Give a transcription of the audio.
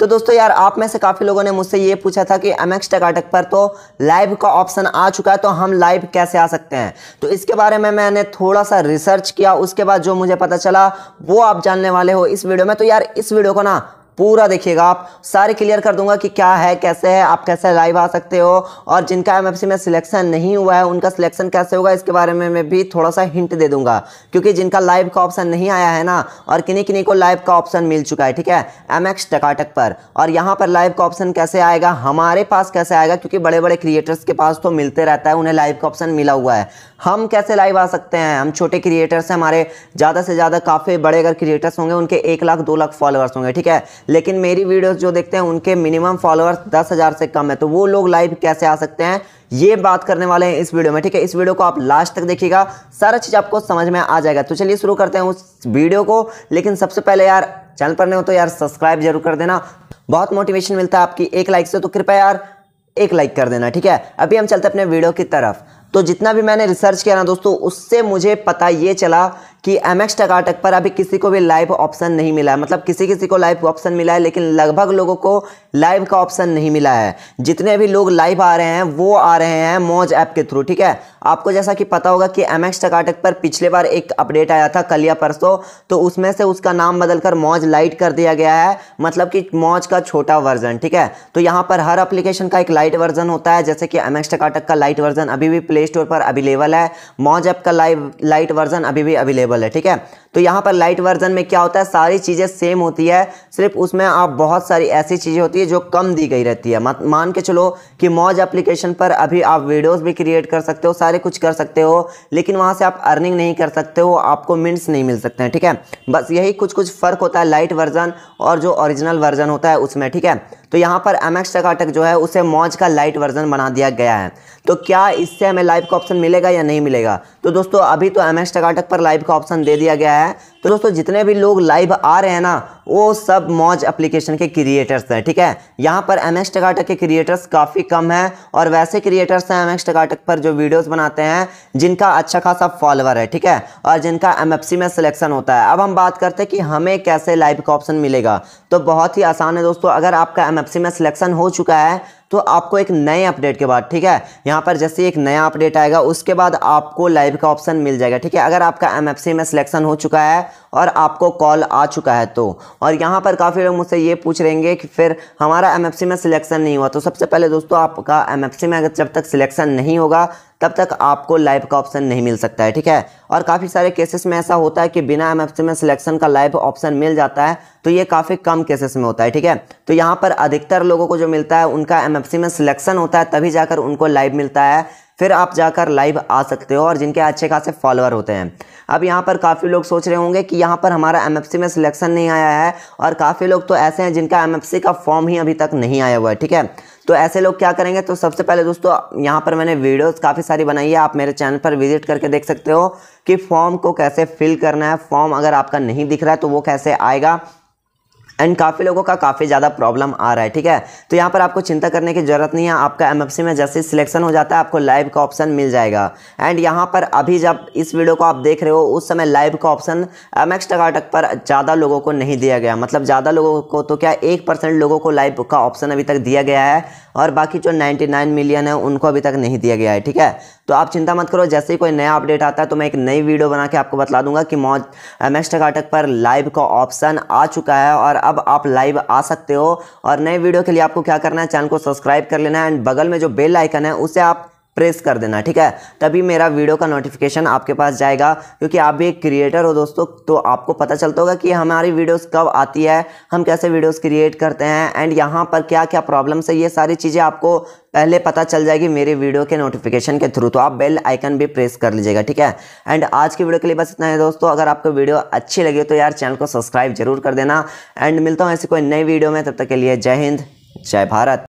तो दोस्तों यार आप में से काफ़ी लोगों ने मुझसे ये पूछा था कि एमएक्स टकाटक पर तो लाइव का ऑप्शन आ चुका है तो हम लाइव कैसे आ सकते हैं तो इसके बारे में मैंने थोड़ा सा रिसर्च किया उसके बाद जो मुझे पता चला वो आप जानने वाले हो इस वीडियो में तो यार इस वीडियो को ना पूरा देखिएगा आप सारे क्लियर कर दूंगा कि क्या है कैसे है आप कैसे लाइव आ सकते हो और जिनका एम में सिलेक्शन नहीं हुआ है उनका सिलेक्शन कैसे होगा इसके बारे में मैं भी थोड़ा सा हिंट दे दूंगा क्योंकि जिनका लाइव का ऑप्शन नहीं आया है ना और किन्हीं किन्हीं को लाइव का ऑप्शन मिल चुका है ठीक है एम एक्स टकाटक पर और यहाँ पर लाइव का ऑप्शन कैसे आएगा हमारे पास कैसे आएगा क्योंकि बड़े बड़े क्रिएटर्स के पास तो मिलते रहता है उन्हें लाइव का ऑप्शन मिला हुआ है हम कैसे लाइव आ सकते हैं हम छोटे क्रिएटर्स हैं हमारे ज़्यादा से ज़्यादा काफ़ी बड़े अगर क्रिएटर्स होंगे उनके एक लाख दो लाख फॉलोअर्स होंगे ठीक है लेकिन मेरी वीडियोस जो देखते हैं उनके मिनिमम फॉलोअर्स दस हज़ार से कम है तो वो लोग लाइव कैसे आ सकते हैं ये बात करने वाले हैं इस वीडियो में ठीक है इस वीडियो को आप लास्ट तक देखिएगा सारा चीज़ आपको समझ में आ जाएगा तो चलिए शुरू करते हैं उस वीडियो को लेकिन सबसे पहले यार चैनल पर नहीं हो तो यार सब्सक्राइब जरूर कर देना बहुत मोटिवेशन मिलता है आपकी एक लाइक से तो कृपया यार एक लाइक कर देना ठीक है अभी हम चलते अपने वीडियो की तरफ तो जितना भी मैंने रिसर्च किया ना दोस्तों उससे मुझे पता ये चला कि एम एक्स टकाटक पर अभी किसी को भी लाइव ऑप्शन नहीं मिला है मतलब किसी किसी को लाइव ऑप्शन मिला है लेकिन लगभग लोगों को लाइव का ऑप्शन नहीं मिला है जितने भी लोग लाइव आ रहे हैं वो आ रहे हैं मौज ऐप के थ्रू ठीक है आपको जैसा कि पता होगा कि एम एक्स टकाटक पर पिछले बार एक अपडेट आया था कलिया परसों तो उसमें से उसका नाम बदलकर मौज लाइट कर दिया गया है मतलब कि मौज का छोटा वर्जन ठीक है तो यहाँ पर हर अप्लीकेशन का एक लाइट वर्जन होता है जैसे कि एम एक्स टकाटक का लाइट वर्जन अभी भी प्ले स्टोर पर अवेलेबल है मौज ऐप का लाइव लाइट वर्जन अभी भी अवेलेबल अवेलेबल है ठीक है तो यहाँ पर लाइट वर्जन में क्या होता है सारी चीज़ें सेम होती है सिर्फ उसमें आप बहुत सारी ऐसी चीज़ें होती है जो कम दी गई रहती है मान के चलो कि मौज एप्लीकेशन पर अभी आप वीडियोस भी क्रिएट कर सकते हो सारे कुछ कर सकते हो लेकिन वहाँ से आप अर्निंग नहीं कर सकते हो आपको मिनट्स नहीं मिल सकते हैं ठीक है बस यही कुछ कुछ फ़र्क होता है लाइट वर्जन और जो ओरिजिनल वर्जन होता है उसमें ठीक है तो यहाँ पर एम एक्स टकाटक जो है उसे मौज का लाइट वर्जन बना दिया गया है तो क्या इससे हमें लाइव का ऑप्शन मिलेगा या नहीं मिलेगा तो दोस्तों अभी तो एम एक्स टकाटक पर लाइव का ऑप्शन दे दिया गया है तो दोस्तों जितने भी लोग लाइव आ रहे हैं ना वो सब मौज एप्लीकेशन के क्रिएटर्स हैं ठीक है यहाँ पर एम एक्स टकाटक के क्रिएटर्स काफ़ी कम हैं और वैसे क्रिएटर्स हैं एम एक्स टकाटक पर जो वीडियोस बनाते हैं जिनका अच्छा खासा फॉलोअर है ठीक है और जिनका एम में सिलेक्शन होता है अब हम बात करते हैं कि हमें कैसे लाइव का ऑप्शन मिलेगा तो बहुत ही आसान है दोस्तों अगर आपका एम में सिलेक्शन हो चुका है तो आपको एक नए अपडेट के बाद ठीक है यहाँ पर जैसे एक नया अपडेट आएगा उसके बाद आपको लाइव का ऑप्शन मिल जाएगा ठीक है अगर आपका एम में सिलेक्शन हो चुका है और आपको कॉल आ चुका है तो और यहाँ पर काफ़ी लोग मुझसे ये पूछ रहेंगे कि फिर हमारा एम में सिलेक्शन नहीं हुआ तो सबसे पहले दोस्तों आपका एम में अगर जब तक सिलेक्शन नहीं होगा तब तक आपको लाइव का ऑप्शन नहीं मिल सकता है ठीक है और काफ़ी सारे केसेस में ऐसा होता है कि बिना एम में सिलेक्शन का लाइव ऑप्शन मिल जाता है तो ये काफ़ी कम केसेस में होता है ठीक है तो यहाँ पर अधिकतर लोगों को जो मिलता है उनका एम एनएफसी में सिलेक्शन होता है तभी जाकर उनको लाइव मिलता है फिर आप जाकर लाइव आ सकते हो और जिनके अच्छे खासे फॉलोअर होते हैं अब यहाँ पर काफ़ी लोग सोच रहे होंगे कि यहाँ पर हमारा एम में सिलेक्शन नहीं आया है और काफ़ी लोग तो ऐसे हैं जिनका एम का फॉर्म ही अभी तक नहीं आया हुआ है ठीक है तो ऐसे लोग क्या करेंगे तो सबसे पहले दोस्तों यहाँ पर मैंने वीडियोस काफ़ी सारी बनाई है आप मेरे चैनल पर विजिट करके देख सकते हो कि फॉर्म को कैसे फिल करना है फॉर्म अगर आपका नहीं दिख रहा है तो वो कैसे आएगा एंड काफ़ी लोगों का काफ़ी ज़्यादा प्रॉब्लम आ रहा है ठीक है तो यहाँ पर आपको चिंता करने की ज़रूरत नहीं है आपका एम में जैसे सिलेक्शन हो जाता है आपको लाइव का ऑप्शन मिल जाएगा एंड यहाँ पर अभी जब इस वीडियो को आप देख रहे हो उस समय लाइव का ऑप्शन एम एक्स पर ज़्यादा लोगों को नहीं दिया गया मतलब ज़्यादा लोगों को तो क्या एक परसेंट लोगों को लाइव का ऑप्शन अभी तक दिया गया है और बाकी जो 99 मिलियन है उनको अभी तक नहीं दिया गया है ठीक है तो आप चिंता मत करो जैसे ही कोई नया अपडेट आता है तो मैं एक नई वीडियो बना के आपको बता दूंगा कि मौज एम एक्स पर लाइव का ऑप्शन आ चुका है और अब आप लाइव आ सकते हो और नए वीडियो के लिए आपको क्या करना है चैनल को सब्सक्राइब कर लेना है एंड बगल में जो बेल आइकन है उसे आप प्रेस कर देना ठीक है तभी मेरा वीडियो का नोटिफिकेशन आपके पास जाएगा क्योंकि आप भी एक क्रिएटर हो दोस्तों तो आपको पता चलता होगा कि हमारी वीडियोस कब आती है हम कैसे वीडियोस क्रिएट करते हैं एंड यहाँ पर क्या क्या प्रॉब्लम्स है ये सारी चीज़ें आपको पहले पता चल जाएगी मेरे वीडियो के नोटिफिकेशन के थ्रू तो आप बेल आइकन भी प्रेस कर लीजिएगा ठीक है एंड आज की वीडियो के लिए बस इतना है दोस्तों अगर आपको वीडियो अच्छी लगी तो यार चैनल को सब्सक्राइब जरूर कर देना एंड मिलता हूँ ऐसी कोई नई वीडियो में तब तक के लिए जय हिंद जय भारत